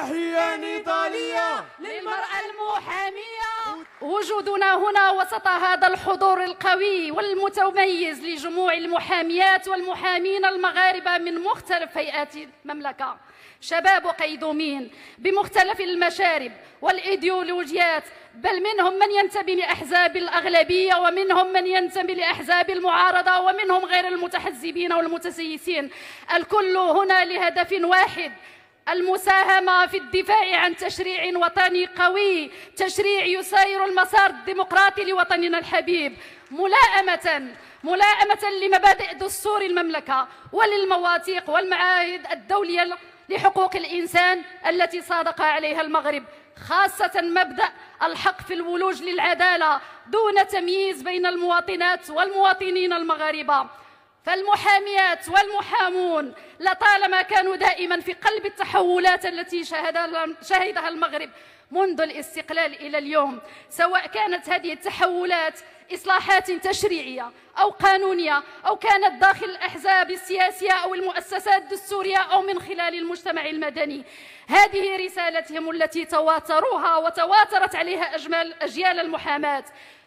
تحية نضالية للمرأة المحامية وجودنا هنا وسط هذا الحضور القوي والمتميز لجموع المحاميات والمحامين المغاربة من مختلف فئات المملكة شباب قيدومين بمختلف المشارب والإيديولوجيات بل منهم من ينتمي لأحزاب الأغلبية ومنهم من ينتمي لأحزاب المعارضة ومنهم غير المتحزبين والمتسيسين الكل هنا لهدف واحد المساهمة في الدفاع عن تشريع وطني قوي تشريع يسير المسار الديمقراطي لوطننا الحبيب ملائمة ملائمة لمبادئ دستور المملكة وللمواثيق والمعاهد الدولية لحقوق الإنسان التي صادق عليها المغرب خاصة مبدأ الحق في الولوج للعدالة دون تمييز بين المواطنات والمواطنين المغاربة فالمحاميات والمحامون لطالما كانوا دائما في قلب التحولات التي شهدها المغرب منذ الاستقلال إلى اليوم سواء كانت هذه التحولات إصلاحات تشريعية أو قانونية أو كانت داخل الأحزاب السياسية أو المؤسسات الدستورية أو من خلال المجتمع المدني هذه رسالتهم التي تواتروها وتواترت عليها أجمال أجيال المحاماة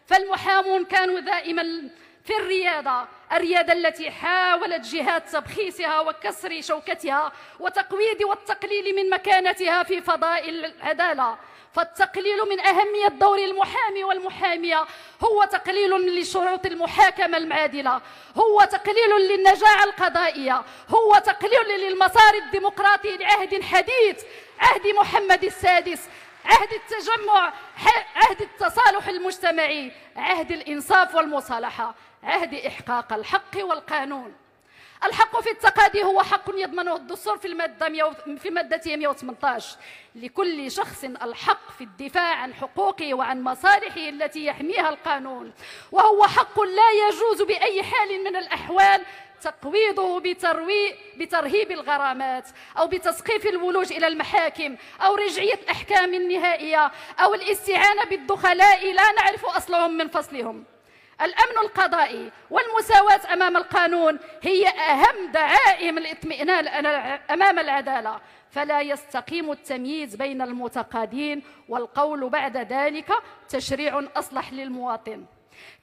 فالمحامون كانوا دائما في الرياضة الرياضة التي حاولت جهات تبخيصها وكسر شوكتها وتقويض والتقليل من مكانتها في فضاء العدالة فالتقليل من أهمية دور المحامي والمحامية هو تقليل لشروط المحاكمة المعادلة هو تقليل للنجاعة القضائية هو تقليل للمسار الديمقراطي لعهد حديث عهد محمد السادس عهد التجمع عهد التصالح المجتمعي عهد الإنصاف والمصالحة عهد إحقاق الحق والقانون الحق في التقاضي هو حق يضمنه الدستور في المادة في مادته 118 لكل شخص الحق في الدفاع عن حقوقه وعن مصالحه التي يحميها القانون وهو حق لا يجوز بأي حال من الأحوال تقويضه بتروي بترهيب الغرامات أو بتسقيف الولوج إلى المحاكم أو رجعية الأحكام النهائية أو الاستعانة بالدخلاء لا نعرف أصلهم من فصلهم الأمن القضائي والمساواة أمام القانون هي أهم دعائم الاطمئنان أمام العدالة فلا يستقيم التمييز بين المتقادين والقول بعد ذلك تشريع أصلح للمواطن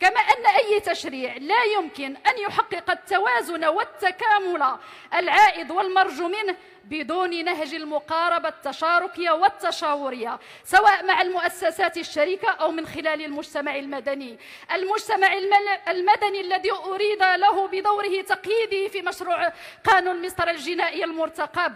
كما أن أي تشريع لا يمكن أن يحقق التوازن والتكامل العائد والمرجو منه بدون نهج المقاربة التشاركية والتشاورية سواء مع المؤسسات الشريكة أو من خلال المجتمع المدني المجتمع المدني الذي أريد له بدوره تقييده في مشروع قانون مصر الجنائي المرتقب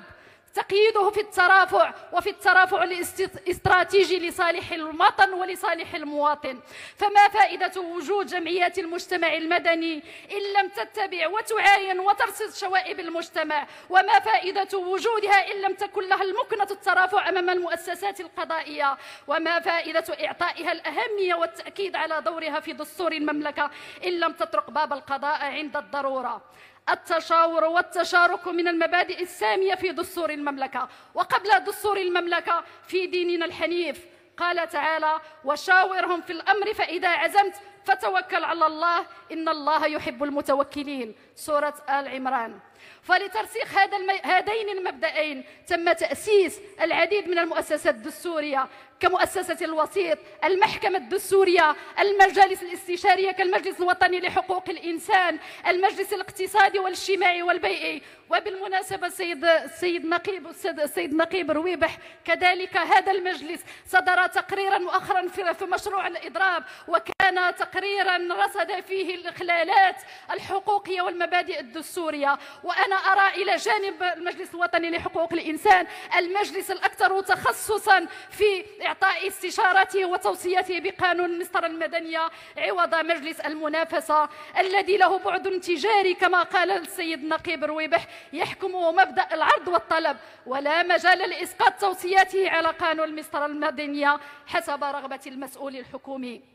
تقييده في الترافع وفي الترافع الاستراتيجي لصالح الوطن ولصالح المواطن فما فائدة وجود جمعيات المجتمع المدني إن لم تتبع وتعاين وترصد شوائب المجتمع وما فائدة وجودها إن لم تكن لها المكنة الترافع أمام المؤسسات القضائية وما فائدة إعطائها الأهمية والتأكيد على دورها في دستور المملكة إن لم تطرق باب القضاء عند الضرورة التشاور والتشارك من المبادئ السامية في دستور المملكة وقبل دستور المملكة في ديننا الحنيف قال تعالى وشاورهم في الأمر فإذا عزمت فتوكل على الله إن الله يحب المتوكلين سورة آل عمران فلترسيخ هذا المي... هذين المبدأين تم تأسيس العديد من المؤسسات الدستورية كمؤسسة الوسيط المحكمة الدستورية المجالس الاستشارية كالمجلس الوطني لحقوق الإنسان المجلس الاقتصادي والاجتماعي والبيئي وبالمناسبة السيد السيد نقيب السيد نقيب رويبح كذلك هذا المجلس صدر تقريرا مؤخرا في مشروع الإضراب وكان تقريرا رصد فيه الإخلالات الحقوقية والمبادئ الدستورية و وأنا أرى إلى جانب المجلس الوطني لحقوق الإنسان المجلس الأكثر تخصصا في إعطاء استشاراته وتوصياته بقانون المسطرة المدنية عوض مجلس المنافسة الذي له بعد تجاري كما قال السيد النقيب رويبح يحكمه مبدأ العرض والطلب ولا مجال لإسقاط توصياته على قانون المسطرة المدنية حسب رغبة المسؤول الحكومي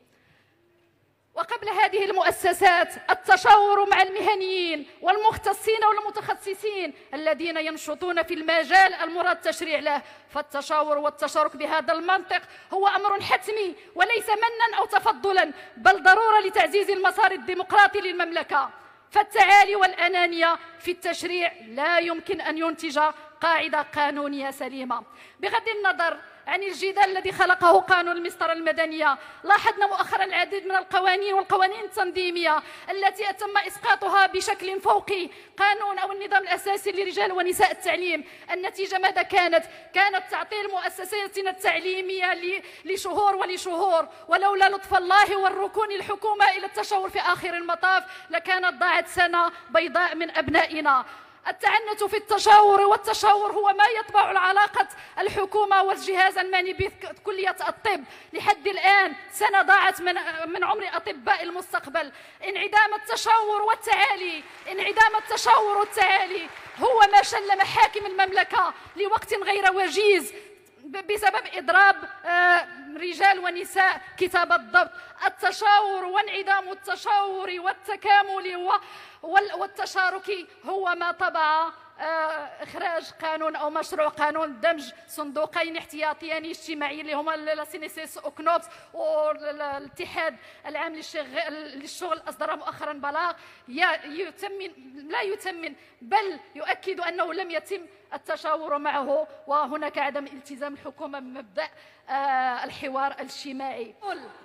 وقبل هذه المؤسسات التشاور مع المهنيين والمختصين والمتخصصين الذين ينشطون في المجال المراد التشريع له فالتشاور والتشارك بهذا المنطق هو أمر حتمي وليس منا أو تفضلا بل ضرورة لتعزيز المسار الديمقراطي للمملكة فالتعالي والأنانية في التشريع لا يمكن أن ينتج قاعدة قانونية سليمة بغض النظر عن الجدال الذي خلقه قانون المسطرة المدنية لاحظنا مؤخرا العديد من القوانين والقوانين التنظيمية التي تم إسقاطها بشكل فوقي قانون أو النظام الأساسي لرجال ونساء التعليم النتيجة ماذا كانت؟ كانت تعطيل مؤسساتنا التعليمية لشهور ولشهور ولولا لطف الله والركون الحكومة إلى التشاور في آخر المطاف لكانت ضاعت سنة بيضاء من أبنائنا التعنت في التشاور والتشاور هو ما يطبع العلاقة الحكومة والجهاز الماني بكلية الطب لحد الآن سنة ضاعت من, من عمر أطباء المستقبل انعدام التشاور والتعالي انعدام التشاور والتعالي هو ما شل محاكم المملكة لوقت غير وجيز بسبب إضراب آه، رجال ونساء كتاب الضبط التشاور وانعدام التشاور والتكامل والتشارك هو ما طبع آه، اخراج قانون او مشروع قانون دمج صندوقين احتياطيين اجتماعيين اللي هما لاسينيسيس اوكنوبس والاتحاد العام للشغل اصدر مؤخرا بلاغ يتمن لا يتمن بل يؤكد انه لم يتم التشاور معه وهناك عدم التزام الحكومه بمبدا آه، الحوار الاجتماعي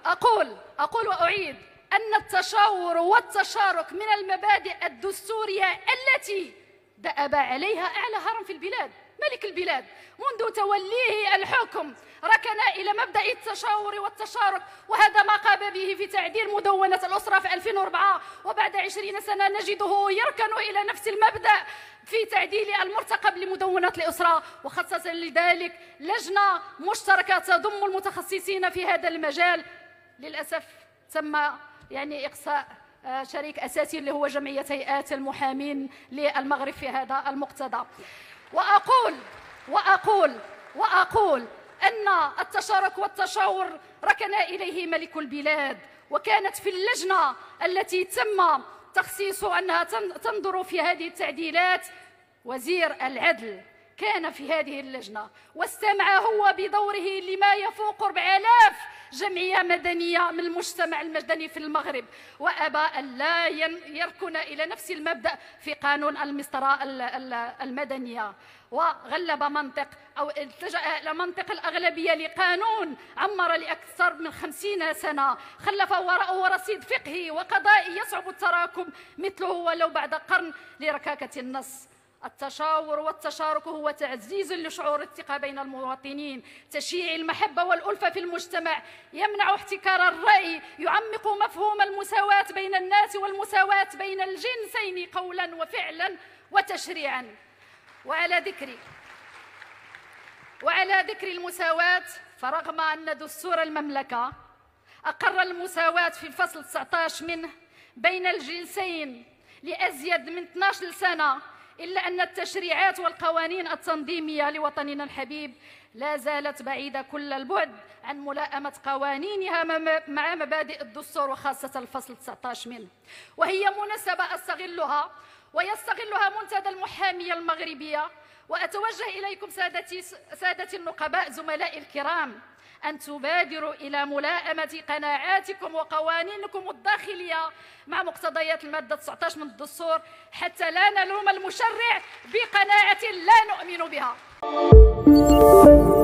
اقول اقول واعيد ان التشاور والتشارك من المبادئ الدستوريه التي دأب عليها أعلى هرم في البلاد ملك البلاد منذ توليه الحكم ركن إلى مبدأ التشاور والتشارك وهذا ما قام به في تعديل مدونة الأسرة في 2004 وبعد 20 سنة نجده يركن إلى نفس المبدأ في تعديل المرتقب لمدونة الأسرة وخصص لذلك لجنة مشتركة تضم المتخصصين في هذا المجال للأسف تم يعني إقصاء آه، شريك أساسي اللي هو جمعية هيئات المحامين للمغرب في هذا المقتضى وأقول وأقول وأقول أن التشارك والتشاور ركن إليه ملك البلاد وكانت في اللجنة التي تم تخصيص أنها تنظر في هذه التعديلات وزير العدل كان في هذه اللجنة واستمع هو بدوره لما يفوق 4000 جمعية مدنية من المجتمع المدني في المغرب وأبى أن لا يركن إلى نفس المبدأ في قانون المسطرة المدنية وغلب منطق أو التجأ إلى منطق الأغلبية لقانون عمر لأكثر من خمسين سنة خلف وراءه رصيد فقهي وقضائي يصعب التراكم مثله ولو بعد قرن لركاكة النص التشاور والتشارك هو تعزيز لشعور الثقة بين المواطنين تشييع المحبة والألفة في المجتمع يمنع احتكار الرأي يعمق مفهوم المساواة بين الناس والمساواة بين الجنسين قولا وفعلا وتشريعا وعلى ذكر وعلى ذكر المساواة فرغم أن دستور المملكة أقر المساواة في الفصل 19 منه بين الجنسين لأزيد من 12 سنة إلا أن التشريعات والقوانين التنظيمية لوطننا الحبيب لا زالت بعيدة كل البعد عن ملائمة قوانينها مع مبادئ الدستور وخاصة الفصل 19 منه وهي مناسبة أستغلها ويستغلها منتدى المحامية المغربية وأتوجه إليكم سادتي, سادتي النقباء زملائي الكرام أن تبادروا إلى ملائمة قناعاتكم وقوانينكم الداخلية مع مقتضيات المادة 19 من الدستور حتى لا نلوم المشرع بقناعة لا نؤمن بها